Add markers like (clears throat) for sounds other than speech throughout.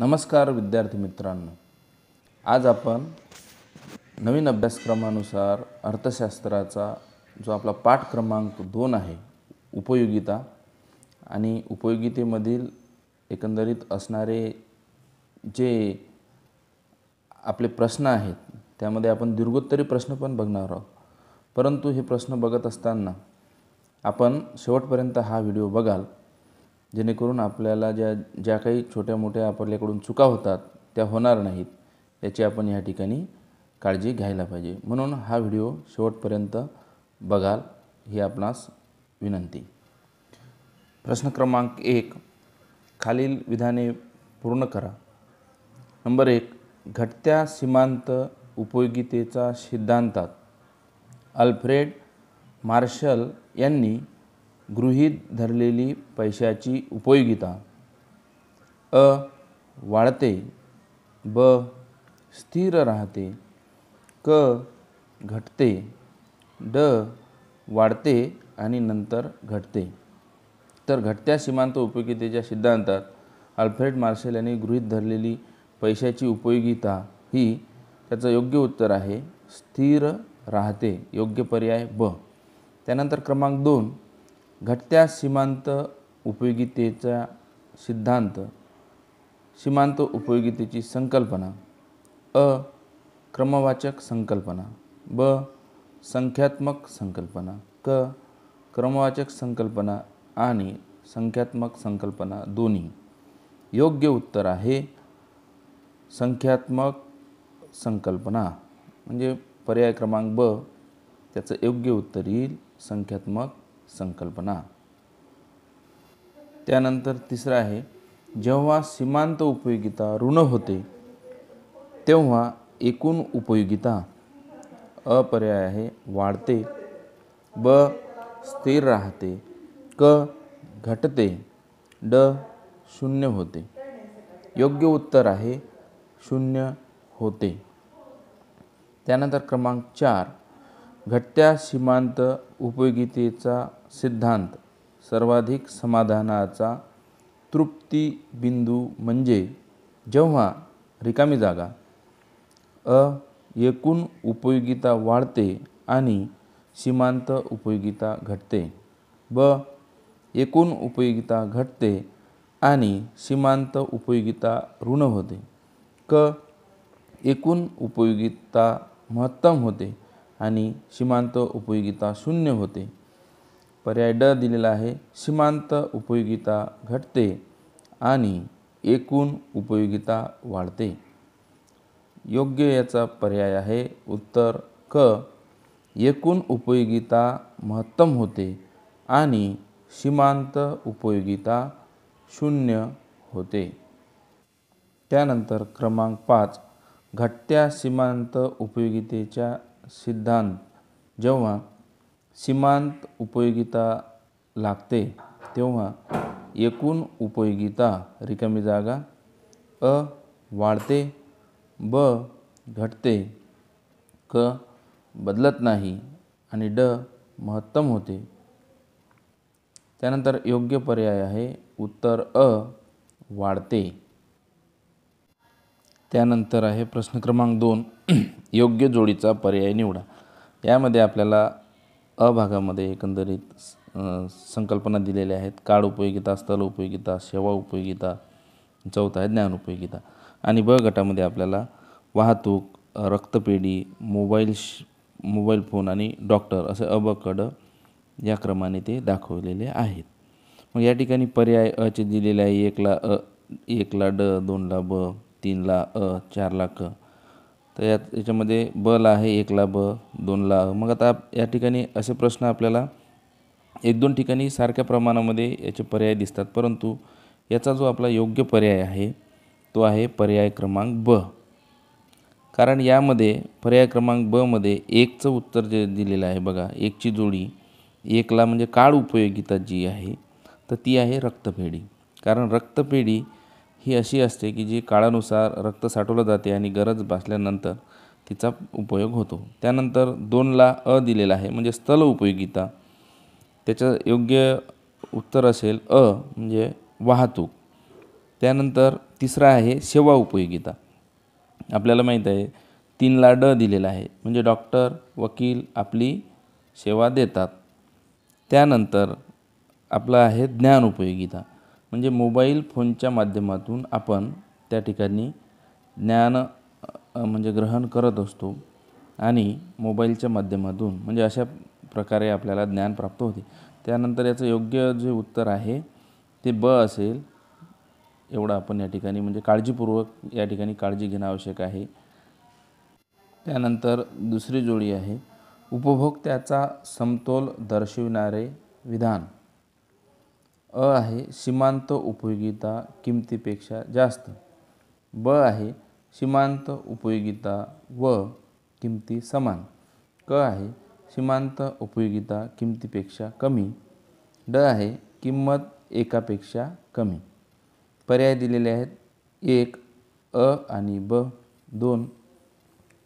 नमस्कार विद्यार्थी मित्रांनो आज आपण नवीन अभ्यासक्रमानुसार अर्थशास्त्राचा जो आपला पाठ क्रमांक दोन आहे उपयोगिता आणि उपयोगितेमधील एकंदरीत असणारे जे आपले प्रश्न आहेत त्यामध्ये आपण दीर्घोत्तरी प्रश्न पण बघणार आहोत परंतु हे प्रश्न बघत असताना आपण शेवटपर्यंत हा व्हिडिओ बघाल जेणेकरून आपल्याला ज्या ज्या काही छोट्या मोठ्या आपल्याकडून चुका होतात त्या होणार नाहीत याची आपण या ठिकाणी काळजी घ्यायला पाहिजे म्हणून हा व्हिडिओ शेवटपर्यंत बघाल ही आपणास विनंती प्रश्न क्रमांक एक खालील विधाने पूर्ण करा नंबर एक घटत्या सीमांत उपयोगितेचा सिद्धांतात अल्फ्रेड मार्शल यांनी गृहीत धरलेली पैशाची उपयोगिता अ वाढते ब स्थिर राहते क घटते ड वाढते आणि नंतर घटते तर घटत्या सीमांत उपयोगितेच्या सिद्धांतात अल्फ्रेड मार्शल यांनी गृहीत धरलेली पैशाची उपयोगिता ही त्याचं योग्य उत्तर आहे स्थिर राहते योग्य पर्याय ब त्यानंतर क्रमांक दोन घटत्या सीमांत उपयोगितेचा सिद्धांत सीमांत उपयोगितेची संकल्पना अ क्रमवाचक संकल्पना ब संख्यात्मक संकल्पना क क्रमवाचक संकल्पना आणि संख्यात्मक संकल्पना दोन्ही योग्य उत्तर आहे संख्यात्मक संकल्पना म्हणजे पर्याय क्रमांक ब त्याचं योग्य उत्तर येईल संख्यात्मक संकल्पना त्यानंतर तिसरं आहे जेव्हा सीमांत उपयोगिता ऋण होते तेव्हा एकूण उपयोगिता अपर्याय आहे वाढते ब स्थिर राहते क घटते ड शून्य होते योग्य उत्तर आहे शून्य होते त्यानंतर क्रमांक चार घटत्या सीमांत उपयोगितेचा सिद्धांत सर्वाधिक समाधानाचा तृप्ती बिंदू म्हणजे जेव्हा रिकामी जागा अ एकूण उपयोगिता वाढते आणि सीमांत उपयोगिता घटते ब एकूण उपयोगिता घटते आणि सीमांत उपयोगिता ऋण होते क एकूण उपयोगिता महत्तम होते आणि सीमांत उपयोगिता शून्य होते पर्याय ड दिलेला आहे सीमांत उपयोगिता घटते आणि एकूण उपयोगिता वाढते योग्य याचा पर्याय आहे उत्तर क एकूण उपयोगिता महत्तम होते आणि सीमांत उपयोगिता शून्य होते त्यानंतर क्रमांक पाच घटत्या सीमांत उपयोगितेच्या सिद्धांत जेव्हा सीमांत उपयोगिता लागते तेव्हा एकूण उपयोगिता रिकामी जागा अ वाढते ब घटते क बदलत नाही आणि ड महत्तम होते त्यानंतर योग्य पर्याय आहे उत्तर अ वाढते त्यानंतर आहे प्रश्न क्रमांक दोन (clears throat) योग्य जोडीचा पर्याय निवडा यामध्ये आपल्याला अ भागामध्ये एकंदरीत संकल्पना दिलेल्या आहेत काळ उपयोगिता स्थल उपयोगिता सेवा उपयोगिता चौथा आहे ज्ञान उपयोगिता आणि ब गटामध्ये आपल्याला वाहतूक रक्तपेढी मोबाईल मोबाईल फोन आणि डॉक्टर असे कड या क्रमाने ते दाखवलेले आहेत मग या ठिकाणी पर्याय अचे दिलेले आहे एकला अ एकला ड दोनला ब तीनला अ चारला क तर यात याच्यामध्ये ब ला आहे एकला ब दोनला अ मग आता या ठिकाणी असे प्रश्न आपल्याला एक दोन ठिकाणी सारख्या प्रमाणामध्ये याचे पर्याय दिसतात परंतु याचा जो आपला योग्य पर्याय आहे तो आहे पर्याय क्रमांक ब कारण यामध्ये पर्याय क्रमांक बमध्ये एकचं उत्तर जे दिलेलं आहे बघा एकची जोडी एकला म्हणजे काळ उपयोगिता जी आहे तर ती आहे रक्तपेढी कारण रक्तपेढी ही अशी असते की जी काळानुसार रक्त साठवलं जाते आणि गरज भासल्यानंतर तिचा उपयोग होतो त्यानंतर दोनला अ दिलेला आहे म्हणजे स्थल उपयोगिता त्याचं योग्य उत्तर असेल अ म्हणजे वाहतूक त्यानंतर तिसरा आहे सेवा उपयोगिता आपल्याला माहीत आहे तीनला ड दिलेला आहे म्हणजे डॉक्टर वकील आपली सेवा देतात त्यानंतर आपलं आहे ज्ञान उपयोगिता म्हणजे मोबाईल फोनच्या माध्यमातून आपण त्या ठिकाणी ज्ञान म्हणजे ग्रहण करत असतो आणि मोबाईलच्या माध्यमातून म्हणजे अशा प्रकारे आपल्याला ज्ञान प्राप्त होते त्यानंतर याचं योग्य जे उत्तर आहे ते ब असेल एवढं आपण या ठिकाणी म्हणजे काळजीपूर्वक या ठिकाणी काळजी घेणं आवश्यक आहे त्यानंतर दुसरी जोडी आहे उपभोक्त्याचा समतोल दर्शविणारे विधान अ आहे सीमांत उपयोगिता किमतीपेक्षा जास्त ब आहे सीमांत उपयोगिता व किमती समान क आहे सीमांत उपयोगिता किमतीपेक्षा कमी ड आहे किंमत एकापेक्षा कमी पर्याय दिलेले आहेत एक अ आणि ब दोन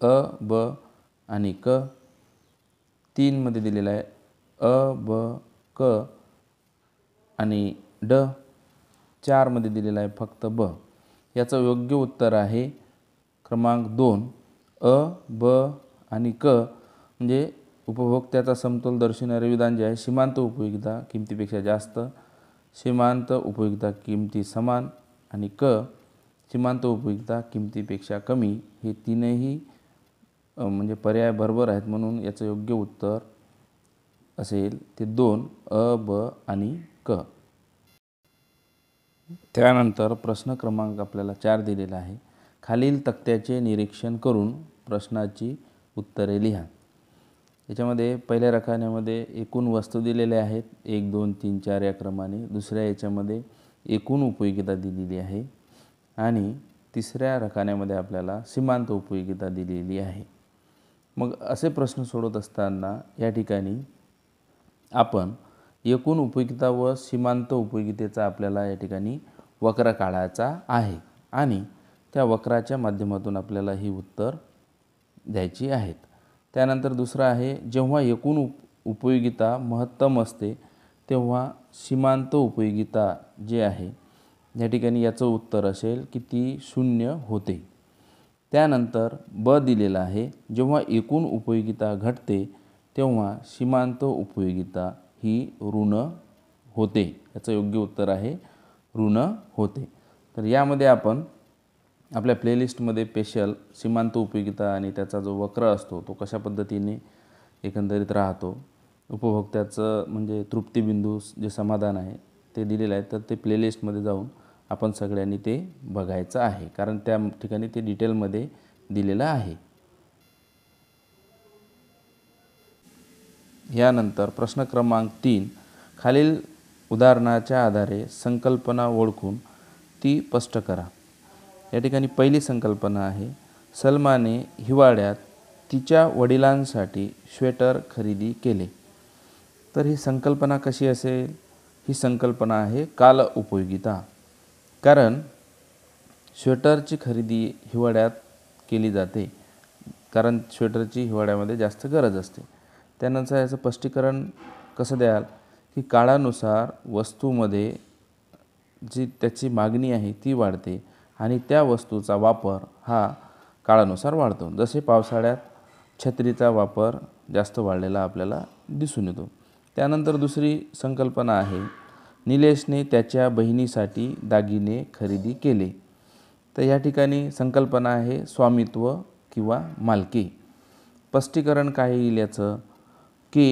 अ ब आणि क तीनमध्ये दिलेला आहे अ ब क आणि ड चारमध्ये दिलेला आहे फक्त ब याचं योग्य उत्तर आहे क्रमांक दोन अ ब आणि क म्हणजे उपभोक्त्याचा समतोल दर्शविणारे विधान जे आहे सीमांत उपयोगिता किमतीपेक्षा जास्त सीमांत उपयोगिता किमती समान आणि क सीमांत उपयोगिता किमतीपेक्षा कमी हे तीनही म्हणजे पर्याय बरोबर आहेत म्हणून याचं योग्य उत्तर असेल ते दोन अ ब आणि क त्यानंतर प्रश्न क्रमांक आपल्याला चार दिलेला आहे खालील तक्त्याचे निरीक्षण करून प्रश्नाची उत्तरे लिहा याच्यामध्ये पहिल्या रखान्यामध्ये एकूण वस्तू दिलेल्या आहेत एक दोन तीन चार या क्रमाने दुसऱ्या याच्यामध्ये एकूण उपयोगिता दिलेली आहे आणि तिसऱ्या रखान्यामध्ये आपल्याला सीमांत उपयोगिता दिलेली आहे मग असे प्रश्न सोडत असताना या ठिकाणी आपण एकूण उपयोगिता व सीमांत उपयोगितेचा आपल्याला या ठिकाणी वक्र काढायचा आहे आणि त्या वक्राच्या माध्यमातून आपल्याला ही उत्तर द्यायची आहेत त्यानंतर दुसरं आहे जेव्हा एकूण उप उपयोगिता महत्तम असते तेव्हा सीमांत उपयोगिता जे आहे या ठिकाणी याचं उत्तर असेल की ती शून्य होते त्यानंतर ब दिलेलं आहे जेव्हा एकूण उपयोगिता घटते तेव्हा सीमांत उपयोगिता ही ऋण होते याचं योग्य उत्तर आहे ऋण होते तर यामध्ये आपण आपल्या प्लेलिस्टमध्ये स्पेशल सीमांत उपयोगिता आणि त्याचा जो वक्र असतो तो कशा पद्धतीने एकंदरीत राहतो उपभोक्त्याचं म्हणजे तृप्तीबिंदू जे समाधान आहे ते दिलेलं आहे तर ते प्लेलिस्टमध्ये जाऊन आपण सगळ्यांनी ते बघायचं आहे कारण त्या ठिकाणी ते डिटेलमध्ये दिलेलं आहे यानंतर प्रश्न क्रमांक तीन खालील उदाहरणाच्या आधारे संकल्पना ओळखून ती स्पष्ट करा या ठिकाणी पहिली संकल्पना आहे सलमाने हिवाळ्यात तिच्या वडिलांसाठी श्वेटर खरेदी केले तर ही संकल्पना कशी असेल ही संकल्पना आहे काल उपयोगिता कारण श्वेटरची खरेदी हिवाळ्यात केली जाते कारण श्वेटरची हिवाळ्यामध्ये जास्त गरज असते त्यानंतर याचं स्पष्टीकरण कसं द्याल की काळानुसार वस्तूमध्ये जी त्याची मागणी आहे ती वाढते आणि त्या वस्तूचा वापर हा काळानुसार वाढतो जसे पावसाळ्यात छत्रीचा वापर जास्त वाढलेला आपल्याला दिसून येतो त्यानंतर दुसरी संकल्पना आहे निलेशने त्याच्या बहिणीसाठी दागिने खरेदी केले तर या ठिकाणी संकल्पना आहे स्वामित्व किंवा मालकी स्पष्टीकरण काय येईल याचं की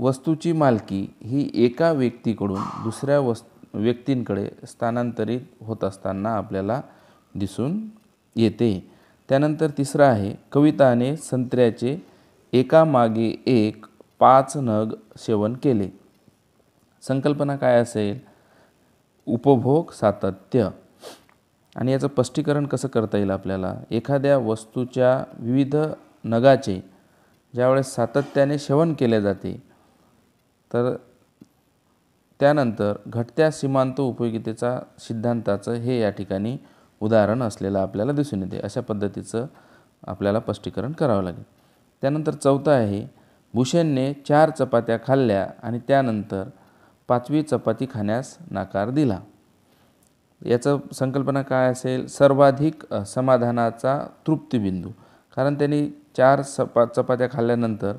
वस्तूची मालकी ही एका व्यक्तीकडून दुसऱ्या वस् व्यक्तींकडे स्थानांतरित होत असताना आपल्याला दिसून येते त्यानंतर तिसरं आहे कविताने संत्र्याचे एकामागे एक पाच नग सेवन केले संकल्पना काय असेल उपभोग सातत्य आणि याचं स्पष्टीकरण कसं करता येईल आपल्याला एखाद्या वस्तूच्या विविध नगाचे ज्यावेळेस सातत्याने सेवन केले जाते तर त्यानंतर घटत्या सीमांत उपयोगितेचा सिद्धांताचं हे या ठिकाणी उदाहरण असलेलं आपल्याला दिसून येते अशा पद्धतीचं आपल्याला स्पष्टीकरण करावं लागेल त्यानंतर चौथा आहे भूषणने चार चपात्या खाल्ल्या आणि त्यानंतर पाचवी चपाती खाण्यास नाकार दिला याचं संकल्पना काय असेल सर्वाधिक समाधानाचा तृप्तीबिंदू कारण त्यांनी चार सपा चपात्या खाल्ल्यानंतर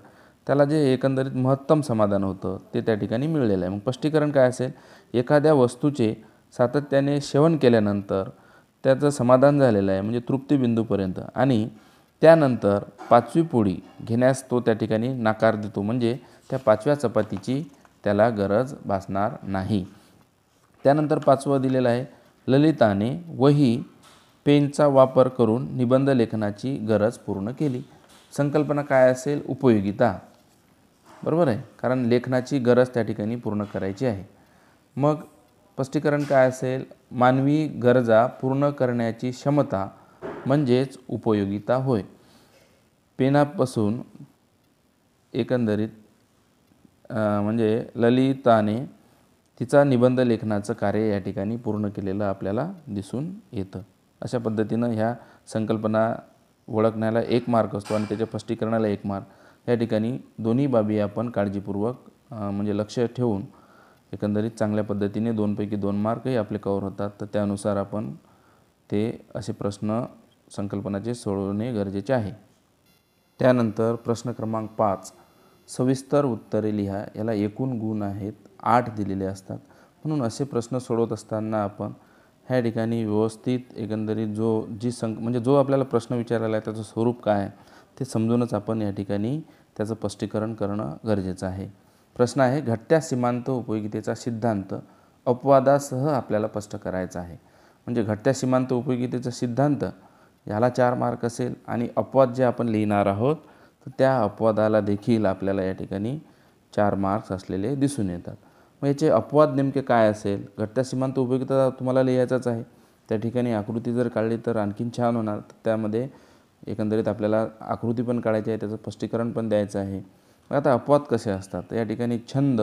त्याला जे एकंदरीत महत्तम समाधान होतं ते त्या ठिकाणी मिळलेलं आहे मग स्पष्टीकरण काय असेल एखाद्या वस्तूचे सातत्याने सेवन केल्यानंतर त्याचं समाधान झालेलं आहे म्हणजे तृप्तीबिंदूपर्यंत आणि त्यानंतर पाचवी पोळी घेण्यास तो त्या ठिकाणी नाकार देतो म्हणजे त्या पाचव्या चपातीची त्याला गरज भासणार नाही त्यानंतर पाचवं दिलेलं आहे ललिताने वही पेनचा वापर करून निबंध लेखनाची गरज पूर्ण केली संकल्पना काय असेल उपयोगिता बरोबर आहे कारण लेखनाची गरज त्या ठिकाणी पूर्ण करायची आहे मग स्पष्टीकरण काय असेल मानवी गरजा पूर्ण करण्याची क्षमता म्हणजेच उपयोगिता होय पेनापासून एकंदरीत म्हणजे ललिताने तिचा निबंध लेखनाचं कार्य या ठिकाणी पूर्ण केलेलं आपल्याला दिसून येतं अशा पद्धतीनं ह्या संकल्पना ओळखण्याला एक मार्क असतो आणि त्याच्या स्पष्टीकरणाला एक मार्क या ठिकाणी दोन्ही बाबी आपण काळजीपूर्वक म्हणजे लक्ष ठेवून एकंदरीत चांगल्या पद्धतीने दोनपैकी दोन मार्कही आपले कवर होतात तर त्यानुसार आपण ते असे प्रश्न संकल्पनाचे सोडवणे गरजेचे आहे त्यानंतर प्रश्न क्रमांक पाच सविस्तर उत्तरे लिहा याला एकूण गुण आहेत आठ दिलेले असतात म्हणून असे प्रश्न सोडवत असताना आपण ह्या ठिकाणी व्यवस्थित एकंदरीत जो जी संक म्हणजे जो आपल्याला प्रश्न विचारायला आहे त्याचं स्वरूप काय आहे ते समजूनच आपण या ठिकाणी त्याचं स्पष्टीकरण करणं गरजेचं आहे प्रश्न आहे घटत्या सीमांत उपयोगितेचा सिद्धांत अपवादासह आपल्याला स्पष्ट करायचा आहे म्हणजे घटत्या सीमांत उपयोगितेचा सिद्धांत ह्याला चार मार्क असेल आणि अपवाद जे आपण लिहिणार आहोत तर त्या अपवादाला देखील आपल्याला या ठिकाणी चार मार्क्स असलेले दिसून येतात मग याचे अपवाद नेमके काय असेल घटत्या सीमांत उपयोगिता तुम्हाला लिहायचाच आहे त्या ठिकाणी आकृती जर काढली तर आणखीन छान होणार त्यामध्ये एकंदरीत आपल्याला आकृती पण काढायची आहे त्याचं स्पष्टीकरण पण द्यायचं आहे आता अपवाद कसे असतात या ठिकाणी छंद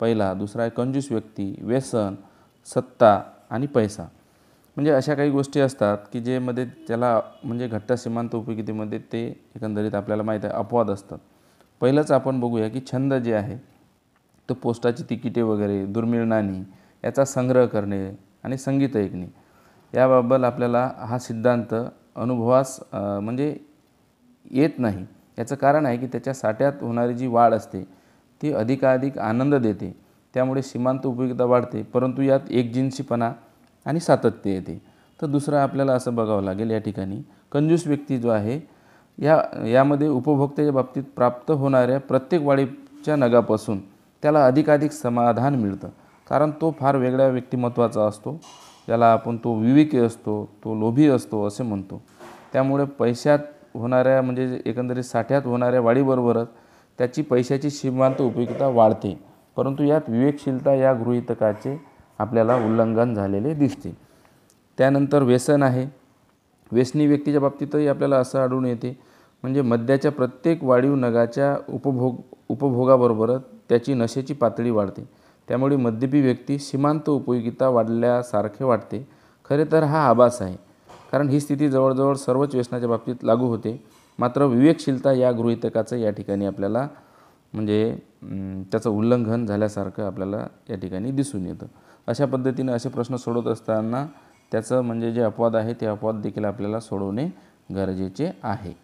पहिला दुसरा आहे कंजूस व्यक्ती व्यसन सत्ता आणि पैसा म्हणजे अशा काही गोष्टी असतात की जे मध्ये त्याला म्हणजे घट्ट्या सीमांत उपयोगितेमध्ये ते एकंदरीत आपल्याला माहीत आहे अपवाद असतात पहिलंच आपण बघूया की छंद जे आहे तर पोस्टाची तिकिटे वगैरे दुर्मिळ नाणी याचा संग्रह करणे आणि संगीत ऐकणे याबाबत आपल्याला हा सिद्धांत अनुभवास म्हणजे येत नाही याचं कारण आहे की त्याच्या साठ्यात होणारी जी वाढ असते ती अधिकाधिक आनंद देते त्यामुळे सीमांत उपयोगिता वाढते परंतु यात एकजिन्सीपणा आणि सातत्य येते तर दुसरं आपल्याला असं बघावं लागेल या ठिकाणी कंजूस व्यक्ती जो आहे या यामध्ये उपभोक्त्याच्या बाबतीत प्राप्त होणाऱ्या प्रत्येक वाढीच्या नगापासून त्याला अधिकाधिक समाधान मिळतं कारण तो फार वेगळ्या व्यक्तिमत्त्वाचा असतो ज्याला आपण तो विवेकी असतो तो लोभी असतो असे म्हणतो त्यामुळे पैशात होणाऱ्या म्हणजे एकंदरीत साठ्यात होणाऱ्या वाढीबरोबरच त्याची पैशाची सीमांत उपयुक्तता वाढते परंतु यात विवेकशीलता या गृहितकाचे आपल्याला उल्लंघन झालेले दिसते त्यानंतर व्यसन आहे व्यसनी व्यक्तीच्या बाबतीतही आपल्याला असं आढळून येते म्हणजे मद्याच्या प्रत्येक वाढीव नगाच्या उपभोग उपभोगाबरोबरच त्याची नशेची पातळी वाढते त्यामुळे मद्यपी व्यक्ती सीमांत उपयोगिता वाढल्यासारखे वाटते खरे तर हा आभास आहे कारण ही स्थिती जवळजवळ सर्वच व्यसनाच्या बाबतीत लागू होते मात्र विवेकशीलता या गृहितकाचं या ठिकाणी आपल्याला म्हणजे त्याचं उल्लंघन झाल्यासारखं आपल्याला या ठिकाणी दिसून येतं अशा पद्धतीने असे प्रश्न सोडवत असताना त्याचं म्हणजे जे अपवाद आहे ते अपवाद देखील आपल्याला सोडवणे गरजेचे आहे